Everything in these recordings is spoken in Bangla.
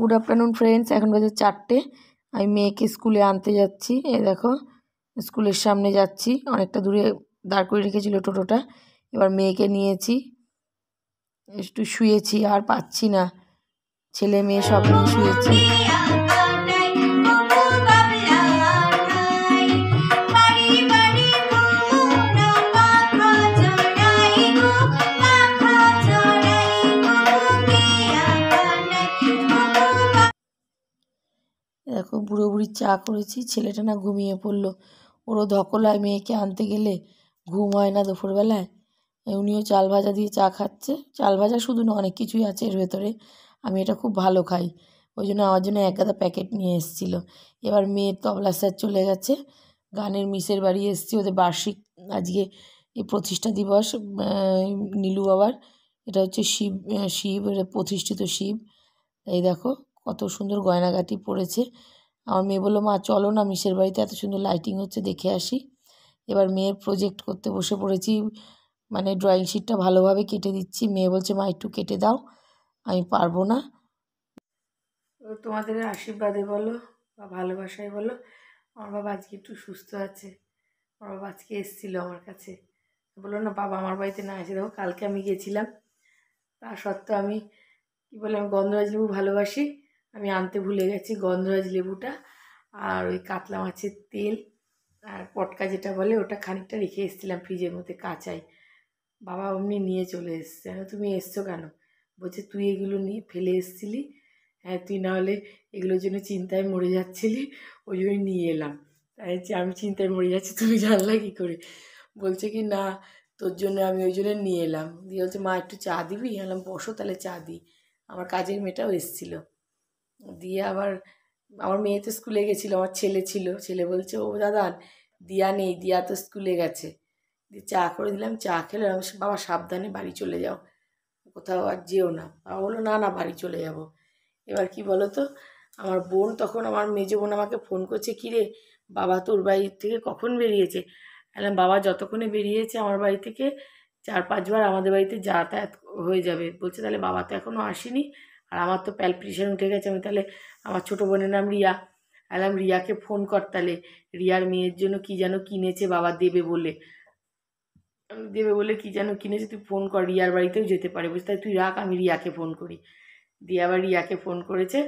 গুড আফটারনুন ফ্রেন্ডস এখন বাজে চারটে আমি মেয়েকে স্কুলে আনতে যাচ্ছি এ দেখো স্কুলের সামনে যাচ্ছি অনেকটা দূরে দাঁড় করে রেখেছিল টোটোটা এবার মেয়েকে নিয়েছি একটু শুয়েছি আর পাচ্ছি না ছেলে মেয়ে সব নিয়ে শুয়েছি চা করেছি ছেলেটা না ঘুমিয়ে পড়লো ওরও ধকলায় মেয়েকে আনতে গেলে ঘুম হয় না দুপুরবেলায় উনিও চাল ভাজা দিয়ে চা খাচ্ছে চাল ভাজা শুধু না অনেক কিছুই আছে এর ভেতরে আমি এটা খুব ভালো খাই ওই জন্য আমার জন্য এক গাদা প্যাকেট নিয়ে এসেছিলো এবার মেয়ের তবলা স্যার চলে গেছে গানের মিসের বাড়ি এসছি ওদের বার্ষিক আজকে এই প্রতিষ্ঠা দিবস নীলু বাবার এটা হচ্ছে শিব শিব প্রতিষ্ঠিত শিব এই দেখো কত সুন্দর গয়নাগাটি পড়েছে আমার মেয়ে বললো মা চলো না মিশের বাড়িতে এত সুন্দর লাইটিং হচ্ছে দেখে আসি এবার মেয়ের প্রজেক্ট করতে বসে পড়েছি মানে ড্রয়িং শিটটা ভালোভাবে কেটে দিচ্ছি মেয়ে বলছে মা একটু কেটে দাও আমি পারবো না তোমাদের আশীর্বাদে বলো বা ভালোবাসায় বলো আমার বাবা আজকে একটু সুস্থ আছে আমার বাবা আজকে এসেছিলো আমার কাছে বললো না বাবা আমার বাড়িতে না এসে দেখো কালকে আমি গেছিলাম তা সত্ত্বেও আমি কী বলে আমি গন্ধরাজ ভালোবাসি আমি আনতে ভুলে গেছি গন্ধরাজ লেবুটা আর ওই কাতলা মাছের তেল আর পটকা যেটা বলে ওটা খানিকটা রেখে এসেছিলাম ফ্রিজের মধ্যে কাঁচাই বাবা অমনি নিয়ে চলে এসছে তুমি এসছো কেন বলছে তুই এগুলো নিয়ে ফেলে এসছিলি হ্যাঁ তুই নাহলে এগুলোর জন্য চিন্তায় মরে যাচ্ছিলি ওই জন্য নিয়ে এলাম তাই যে আমি চিন্তায় মরে যাচ্ছি তুমি জানলা কী করে বলছে কি না তোর জন্য আমি ওই জন্য নিয়ে এলাম দিয়ে বলছে মা একটু চা দিবি বসো তাহলে চা দিই আমার কাজের মেয়েটাও এসেছিলো দিয়ে আবার আমার মেয়ে তো স্কুলে গেছিল আমার ছেলে ছিল ছেলে বলছে ও দাদান দিয়া নেই দিয়া তো স্কুলে গেছে দিয়ে চা করে দিলাম চা খেলে বাবা সাবধানে বাড়ি চলে যাও কোথাও আর যেও না বাবা বললো না না বাড়ি চলে যাব এবার কি বলো তো আমার বোন তখন আমার মেজ বোন আমাকে ফোন করছে কিরে রে বাবা তোর বাড়ি থেকে কখন বেরিয়েছে বললাম বাবা যতক্ষণে বেরিয়েছে আমার বাড়ি থেকে চার পাঁচবার আমাদের বাড়িতে যাতায়াত হয়ে যাবে বলছে তাহলে বাবা তো এখনও আসেনি আর আমার তো প্যালপিটেশন উঠে গেছে আমি তাহলে আমার ছোটো বোনের নাম রিয়া আলাম রিয়াকে ফোন কর তাহলে রিয়ার মেয়ের জন্য কি যেন কিনেছে বাবা দেবে বলে দেবে বলে কি যেন কিনেছে তুই ফোন কর রিয়ার বাড়িতেও যেতে পারে বুঝতে তাই তুই রাখ আমি রিয়াকে ফোন করি দিয়ে আবার রিয়াকে ফোন করেছে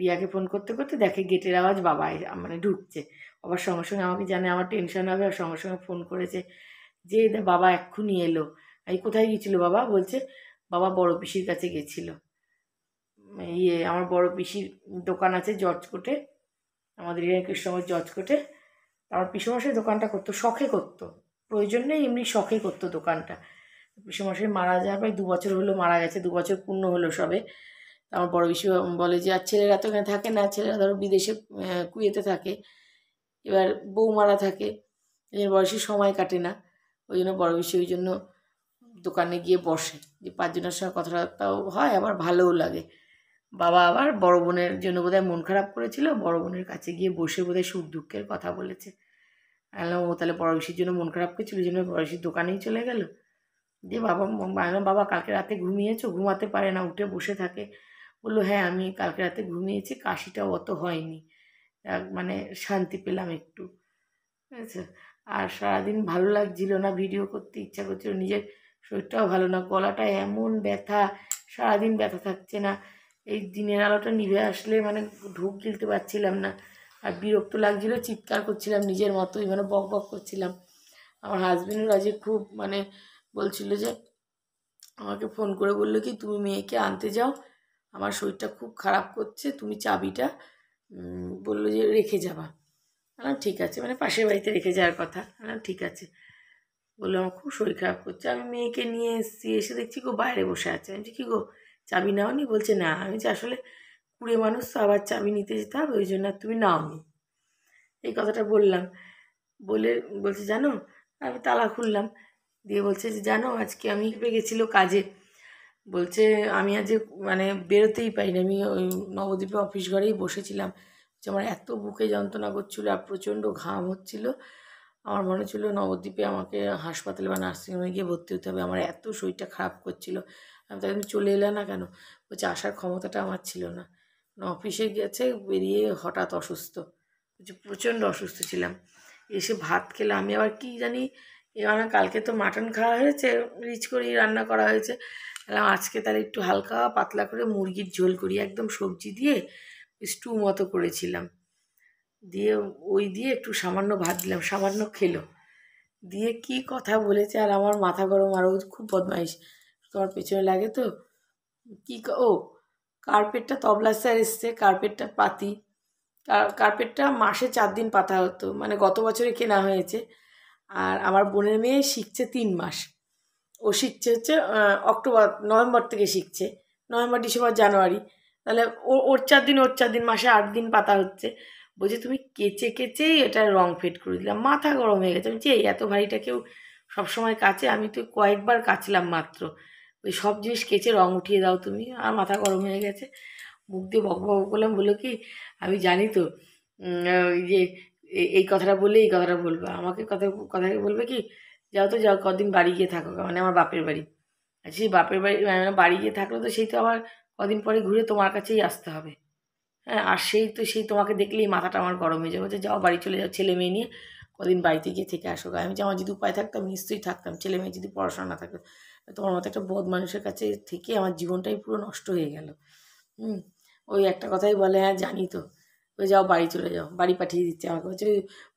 রিয়াকে ফোন করতে করতে দেখে গেটের আওয়াজ বাবা মানে ঢুকছে আবার সঙ্গে সঙ্গে আমাকে জানে আমার টেনশন হবে আর সঙ্গে সঙ্গে ফোন করেছে যে বাবা এক্ষুনি এলো এই কোথায় গেছিলো বাবা বলছে বাবা বড় পিসির কাছে গেছিলো ইয়ে আমার বড় পিসির দোকান আছে জজকোটে আমাদের এখানে কৃষ্ণগঞ্জ জজকোটে আমার পিসুমশাই দোকানটা করতো শখে করতো প্রয়োজন নেই এমনি শখে করতো দোকানটা পিসুমশাই মারা যাওয়ার প্রায় দু বছর হলো মারা গেছে দু বছর পূর্ণ হলো সবে আমার বড় পিসি বলে যে আর ছেলেরা তো এখানে থাকে না ছেলেরা ধরো বিদেশে কুয়েতে থাকে এবার মারা থাকে এর বয়সে সময় কাটে না ওই জন্য বড় পিসি ওই জন্য দোকানে গিয়ে বসে যে পাঁচজনের সঙ্গে কথাবার্তাও হয় আবার ভালোও লাগে বাবা আবার বড় বোনের জন্য বোধহয় মন খারাপ করেছিল বড় বোনের কাছে গিয়ে বসে বোধহয় সুখ দুঃখের কথা বলেছে ও তাহলে পরবেশির জন্য মন খারাপ করেছিল জন্য পরবেশির দোকানেই চলে গেল দিয়ে বাবা বাবা কালকে রাতে ঘুমিয়েছো ঘুমাতে পারে না উঠে বসে থাকে বললো হ্যাঁ আমি কালকে রাতে ঘুমিয়েছি কাশিটা অত হয়নি মানে শান্তি পেলাম একটু ঠিক আচ্ছা, আছে আর সারাদিন ভালো লাগছিল না ভিডিও করতে ইচ্ছা করছিল নিজের শরীরটাও ভালো না গলাটা এমন ব্যথা সারাদিন ব্যথা থাকছে না এই দিনের আলোটা নিভে আসলে মানে ঢুক গিলতে পারছিলাম না আর বিরক্ত লাগছিলো চিৎকার করছিলাম নিজের মতোই মানে বক বক করছিলাম আমার হাজব্যান্ডও আজকে খুব মানে বলছিল যে আমাকে ফোন করে বললো কি তুমি মেয়েকে আনতে যাও আমার শরীরটা খুব খারাপ করছে তুমি চাবিটা বললো যে রেখে যাবা বললাম ঠিক আছে মানে পাশের বাড়িতে রেখে যাওয়ার কথা বললাম ঠিক আছে বললো আমার খুব শরীর খারাপ করছে আমি মেয়েকে নিয়ে এসেছি এসে দেখছি গো বাইরে বসে আছে আমি কি গো চাবি নাওনি বলছে না আমি যে আসলে কুড়ে মানুষ তো আবার চাবি নিতে যেতে হবে ওই জন্য তুমি নাওনি এই কথাটা বললাম বলে বলছে জানো আমি তালা খুললাম দিয়ে বলছে যে জানো আজকে আমি গেছিলো কাজে বলছে আমি আজ মানে বেরোতেই পারিনি আমি ওই নবদ্বীপে অফিস ঘরেই বসেছিলাম যে আমার এত বুকে যন্ত্রণা করছিলো আর প্রচণ্ড ঘাম হচ্ছিল আমার মনে ছিল নবদ্বীপে আমাকে হাসপাতালে বা নার্সিংহোমে গিয়ে ভর্তি হতে হবে আমার এত শরীরটা খারাপ করছিল তাহলে আমি চলে এলাম না কেন বলছে আসার ক্ষমতাটা আমার ছিল না মানে অফিসে গেছে বেরিয়ে হঠাৎ অসুস্থ বলছে প্রচণ্ড অসুস্থ ছিলাম এসে ভাত খেলে আমি আবার কি জানি এবার মানে কালকে তো মাটন খাওয়া হয়েছে রিচ করেই রান্না করা হয়েছে তাহলে আজকে তাহলে একটু হালকা পাতলা করে মুরগির ঝোল করি একদম সবজি দিয়ে স্টু মতো করেছিলাম দিয়ে ওই দিয়ে একটু সামান্য ভাত দিলাম সামান্য খেলো দিয়ে কি কথা বলেছে আর আমার মাথা গরম আরও খুব বদমাইশ তোমার পেছনে লাগে তো কি ও কার্পেটটা তবলা স্যার এসছে কার্পেটটা পাতি কার্পেটটা মাসে চার দিন পাতা হতো মানে গত বছরে কেনা হয়েছে আর আমার বোনের মেয়ে শিখছে তিন মাস ও শিখছে হচ্ছে অক্টোবর নভেম্বর থেকে শিখছে নভেম্বর ডিসেম্বর জানুয়ারি তাহলে ও ওর চার দিন ওর চার দিন মাসে আট দিন পাতা হচ্ছে বলছে তুমি কেচে কেচেই এটা রং ফেড করে দিলাম মাথা গরম হয়ে গেছে আমি যে এত ভারীটা কেউ সবসময় কাছে আমি তো কয়েকবার কাচলাম মাত্র ওই সব জিনিস কেচে রঙ উঠিয়ে দাও তুমি আর মাথা গরম হয়ে গেছে মুখ দিয়ে বক বক করলাম বলো কি আমি জানি তো ওই যে এই কথাটা বললে এই কথাটা বলবে আমাকে কথা কথাকে বলবে কি যাও তো যাও কদিন বাড়ি গিয়ে থাকো মানে আমার বাপের বাড়ি আর সেই বাপের বাড়ি মানে বাড়ি গিয়ে থাকলে তো সেই তো আবার কদিন পরে ঘুরে তোমার কাছেই আসতে হবে হ্যাঁ আর সেই তো সেই তোমাকে দেখলেই মাথাটা আমার গরম হয়ে যাবে যাও বাড়ি চলে যাও ছেলে মেয়ে নিয়ে কদিন বাড়িতে গিয়ে থেকে আসো আমি যে আমার যদি উপায় থাকতাম নিশ্চয়ই থাকতাম ছেলে মেয়ে যদি পড়াশোনা না থাকতো তোমার মতো একটা বোধ মানুষের কাছে থেকে আমার জীবনটাই পুরো নষ্ট হয়ে গেল হুম ওই একটা কথাই বলে হ্যাঁ জানি তো ওই যাও বাড়ি চলে যাও বাড়ি পাঠিয়ে দিচ্ছে আমাকে বলছে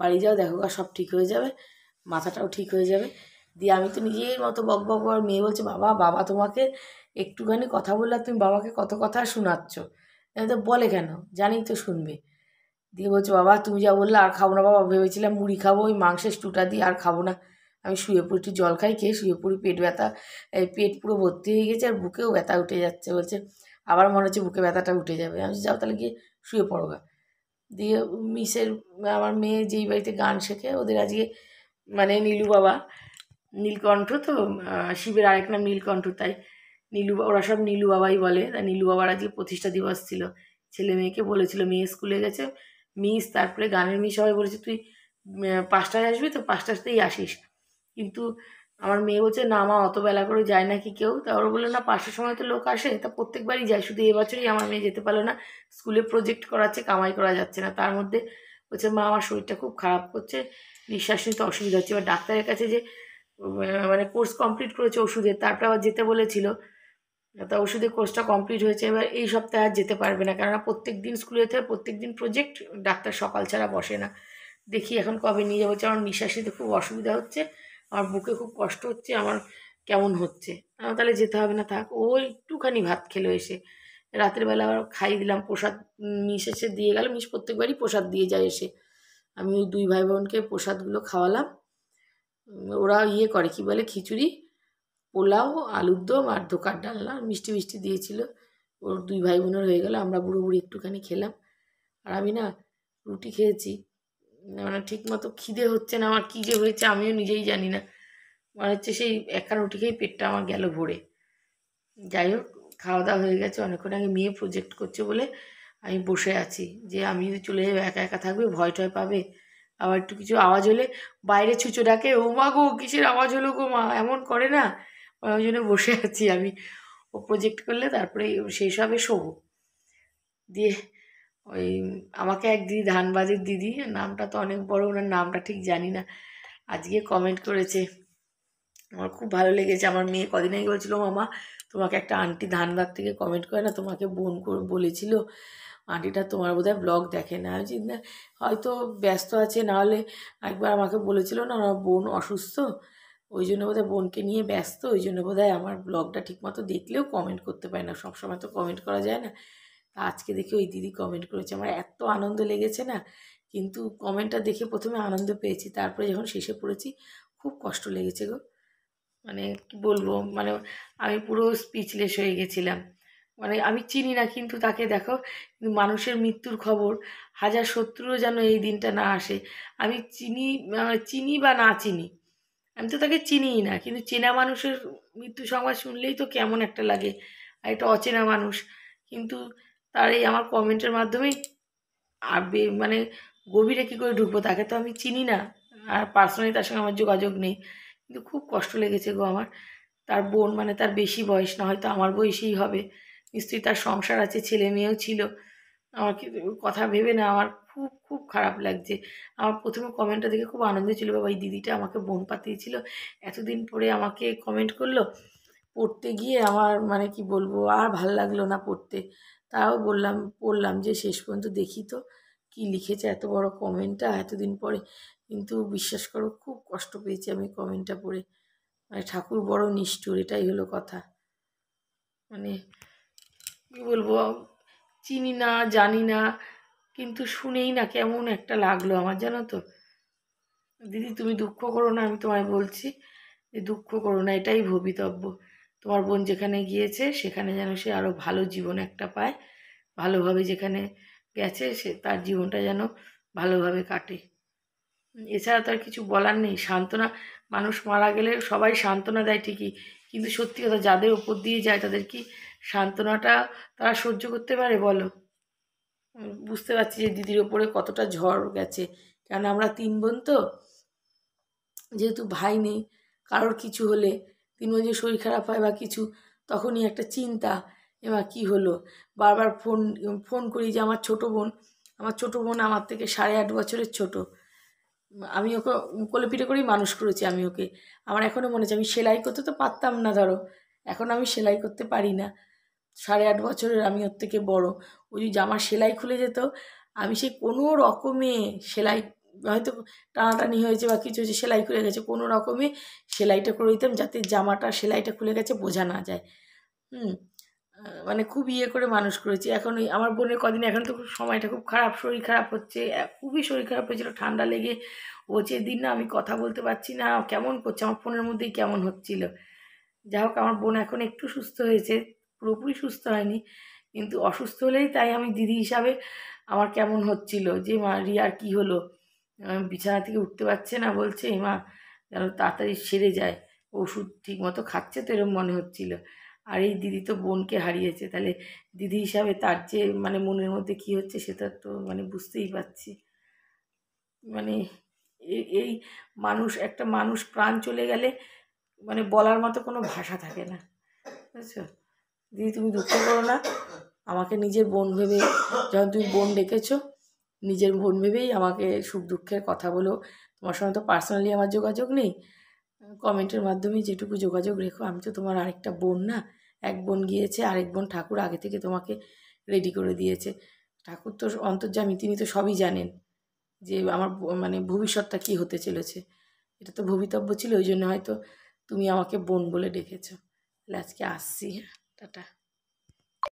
বাড়ি যাও দেখো সব ঠিক হয়ে যাবে মাথাটাও ঠিক হয়ে যাবে দিয়ে আমি তো নিজের মতো বক বক আর মেয়ে বলছে বাবা বাবা তোমাকে একটুখানি কথা বললে তুমি বাবাকে কত কথা শোনাচ্ছ তো বলে কেন জানি তো শুনবে দিয়ে বলছে বাবা তুমি যা বললে আর খাবো না বাবা ভেবেছিলাম মুড়ি খাবো ওই মাংসের স্টুটা দিয়ে আর খাবো না আমি শুয়ে পড়ি জল খাই খেয়ে শুয়ে পড়ি পেট ব্যথা পেট পুরো ভর্তি হয়ে গেছে আর বুকেও ব্যথা উঠে যাচ্ছে বলছে আবার মনে হচ্ছে বুকে ব্যথাটা উঠে যাবে আমি যাও তাহলে গিয়ে শুয়ে পড়ো গা দিয়ে মিসের আমার মেয়ে যেই বাড়িতে গান শেখে ওদের আজকে মানে নীলু বাবা নীলকণ্ঠ তো শিবের আরেক নাম নীলকণ্ঠ তাই নীলু ওরা সব নীলু বাবাই বলে তা নীলু বাবার আজকে প্রতিষ্ঠা দিবস ছিল ছেলে মেয়েকে বলেছিল মেয়ে স্কুলে গেছে মিস তারপরে গানের মিস সবাই বলেছে তুই পাঁচটায় আসবি তো পাঁচটাতেই আসিস কিন্তু আমার মেয়ে বলছে না মা অত বেলা করে যায় নাকি কেউ তা ওরা বললো না পাশের সময় তো লোক আসে তা প্রত্যেকবারই যায় শুধু এবছরই আমার মেয়ে যেতে পারলো না স্কুলে প্রজেক্ট করাচ্ছে কামাই করা যাচ্ছে না তার মধ্যে বলছে মা আমার শরীরটা খুব খারাপ করছে নিঃশ্বাস নিতে অসুবিধা হচ্ছে এবার ডাক্তারের কাছে যে মানে কোর্স কমপ্লিট করেছে ওষুধের তারপর আবার যেতে বলেছিল তা ওষুধের কোর্সটা কমপ্লিট হয়েছে এবার এই সপ্তাহে আর যেতে পারবে না কেননা প্রত্যেক দিন স্কুলে যেতে হবে প্রত্যেক দিন প্রজেক্ট ডাক্তার সকাল ছাড়া বসে না দেখি এখন কবে নিয়ে যাবো আমার নিঃশ্বাস নিতে খুব অসুবিধা হচ্ছে আমার বুকে খুব কষ্ট হচ্ছে আমার কেমন হচ্ছে আমার তাহলে যেতে হবে না থাক ও একটুখানি ভাত খেলো এসে রাতের বেলা আবার খাই দিলাম প্রসাদ মিশ এসে দিয়ে গেল মিশ প্রত্যেকবারই প্রসাদ দিয়ে যায় এসে আমি ওই দুই ভাই বোনকে প্রসাদগুলো খাওয়ালাম ওরা ইয়ে করে কি বলে খিচুড়ি পোলাও আলুর দম আর ধোকার ডালনা মিষ্টি মিষ্টি দিয়েছিল ওর দুই ভাই বোনের হয়ে গেল আমরা বুড়ো বুড়ি একটুখানি খেলাম আর আমি না রুটি খেয়েছি মানে ঠিকমতো খিদে হচ্ছে না আমার কী যে হয়েছে আমিও নিজেই জানি না মনে হচ্ছে সেই একা রুটি খেয়ে পেটটা আমার গেল ভরে যাই হোক খাওয়া দাওয়া হয়ে গেছে অনেকক্ষণ আগে মেয়ে প্রজেক্ট করছে বলে আমি বসে আছি যে আমি যদি চলে যাবো একা একা থাকবে ভয় টয় পাবে আবার একটু কিছু আওয়াজ হলে বাইরে ছুঁচো ডাকে ও মা গো কিসের আওয়াজ হলো গো মা এমন করে না মানে ওই জন্য বসে আছি আমি ও প্রজেক্ট করলে তারপরে সেই সবে শোবো দিয়ে ওই আমাকে এক দিদি ধানবাজির দিদি নামটা তো অনেক বড় ওনার নামটা ঠিক জানি না আজকে কমেন্ট করেছে আমার খুব ভালো লেগেছে আমার মেয়ে কদিন আগে বলছিল মামা তোমাকে একটা আন্টি ধানবাগ থেকে কমেন্ট করে না তোমাকে বোন বলেছিল আন্টিটা তোমার বোধহয় ব্লগ দেখে না আমি না হয়তো ব্যস্ত আছে নাহলে একবার আমাকে বলেছিল না আমার বোন অসুস্থ ওই জন্য বোধহয় বোনকে নিয়ে ব্যস্ত ওই জন্য বোধহয় আমার ব্লগটা ঠিকমতো দেখলেও কমেন্ট করতে পারে না সবসময় তো কমেন্ট করা যায় না তা আজকে দেখি ওই দিদি কমেন্ট করেছে আমার এত আনন্দ লেগেছে না কিন্তু কমেন্টটা দেখে প্রথমে আনন্দ পেয়েছি তারপরে যখন শেষে পড়েছি খুব কষ্ট লেগেছে গো মানে কী বলবো মানে আমি পুরো স্পিচলেস হয়ে গেছিলাম মানে আমি চিনি না কিন্তু তাকে দেখো কিন্তু মানুষের মৃত্যুর খবর হাজার শত্রুও যেন এই দিনটা না আসে আমি চিনি মানে চিনি বা না চিনি আমি তো তাকে চিনিই না কিন্তু চেনা মানুষের মৃত্যু সংবাদ শুনলেই তো কেমন একটা লাগে আর এটা অচেনা মানুষ কিন্তু তার এই আমার কমেন্টের মাধ্যমে আর মানে গভীরে কী করে ঢুকবো তাকে তো আমি চিনি না আর পার্সোনালি তার সঙ্গে আমার যোগাযোগ নেই কিন্তু খুব কষ্ট লেগেছে গো আমার তার বোন মানে তার বেশি বয়স না হয়তো আমার বয়সেই হবে নিশ্চয়ই তার সংসার আছে ছেলে মেয়েও ছিল আমার কথা ভেবে না আমার খুব খুব খারাপ লাগছে আমার প্রথমে কমেন্টটা দেখে খুব আনন্দ ছিল বাবা এই দিদিটা আমাকে বোন পাতিয়েছিল এতদিন পরে আমাকে কমেন্ট করলো পড়তে গিয়ে আমার মানে কি বলবো আর ভাল লাগলো না পড়তে তাও বললাম বললাম যে শেষ পর্যন্ত দেখি তো কি লিখেছে এত বড় কমেন্টটা এতদিন পরে কিন্তু বিশ্বাস করো খুব কষ্ট পেয়েছি আমি কমেন্টটা পড়ে মানে ঠাকুর বড় নিষ্ঠুর এটাই হলো কথা মানে কী বলবো চিনি না জানি না কিন্তু শুনেই না কেমন একটা লাগলো আমার জানো তো দিদি তুমি দুঃখ করো না আমি তোমায় বলছি যে দুঃখ করো না এটাই ভবিতব্য তোমার বোন যেখানে গিয়েছে সেখানে যেন সে আরও ভালো জীবন একটা পায় ভালোভাবে যেখানে গেছে সে তার জীবনটা যেন ভালোভাবে কাটে এছাড়া তো আর কিছু বলার নেই সান্ত্বনা মানুষ মারা গেলে সবাই সান্ত্বনা দেয় ঠিকই কিন্তু সত্যি কথা যাদের ওপর দিয়ে যায় তাদের কি সান্ত্বনাটা তারা সহ্য করতে পারে বলো বুঝতে পারছি যে দিদির ওপরে কতটা ঝড় গেছে কেন আমরা তিন বোন তো যেহেতু ভাই নেই কারোর কিছু হলে তিনি যে শরীর খারাপ হয় বা কিছু তখনই একটা চিন্তা এবার কি হলো বারবার ফোন ফোন করি যে আমার ছোটো বোন আমার ছোটো বোন আমার থেকে সাড়ে আট বছরের ছোট আমি ওকে কোলে পিঠে করেই মানুষ করেছি আমি ওকে আমার এখনও মনে হচ্ছে আমি সেলাই করতে তো পারতাম না ধরো এখন আমি সেলাই করতে পারি না সাড়ে আট বছরের আমি ওর থেকে বড় ওই জামা সেলাই খুলে যেত আমি সে কোনো রকমে সেলাই হয়তো টানাটানি হয়েছে বা কিছু হয়েছে সেলাই খুলে গেছে কোনো রকমে সেলাইটা করে দিতাম যাতে জামাটা সেলাইটা খুলে গেছে বোঝা না যায় হুম মানে খুব ইয়ে করে মানুষ করেছি এখন ওই আমার বোনের কদিন এখন তো খুব সময়টা খুব খারাপ শরীর খারাপ হচ্ছে খুবই শরীর খারাপ হয়েছিলো ঠান্ডা লেগে যে দিন না আমি কথা বলতে পারছি না কেমন করছে আমার ফোনের মধ্যেই কেমন হচ্ছিল যাই হোক আমার বোন এখন একটু সুস্থ হয়েছে পুরোপুরি সুস্থ হয়নি কিন্তু অসুস্থ হলেই তাই আমি দিদি হিসাবে আমার কেমন হচ্ছিল যে মা রিয়ার কী হলো বিছানা থেকে উঠতে পারছে না বলছে মা যেন তাড়াতাড়ি সেরে যায় ওষুধ ঠিক মতো খাচ্ছে তো এরম মনে হচ্ছিল আর এই দিদি তো বোনকে হারিয়েছে তাহলে দিদি হিসাবে তার যে মানে মনের মধ্যে কি হচ্ছে সেটা তো মানে বুঝতেই পারছি মানে এই মানুষ একটা মানুষ প্রাণ চলে গেলে মানে বলার মতো কোনো ভাষা থাকে না বুঝছো দিদি তুমি দুঃখ করো না আমাকে নিজের বোন ভেবে যখন তুমি বোন ডেকেছো নিজের বোন ভেবেই আমাকে সুখ দুঃখের কথা বলো তোমার সঙ্গে তো পার্সোনালি আমার যোগাযোগ নেই কমেন্টের মাধ্যমে যেটুকু যোগাযোগ রেখো আমি তো তোমার আরেকটা বোন না এক বোন গিয়েছে আরেক বোন ঠাকুর আগে থেকে তোমাকে রেডি করে দিয়েছে ঠাকুর তো অন্তর্জামী তিনি তো সবই জানেন যে আমার মানে ভবিষ্যৎটা কি হতে চলেছে এটা তো ভবিতব্য ছিল ওই জন্য হয়তো তুমি আমাকে বোন বলে ডেকেছো তাহলে আজকে আসছি হ্যাঁ টাটা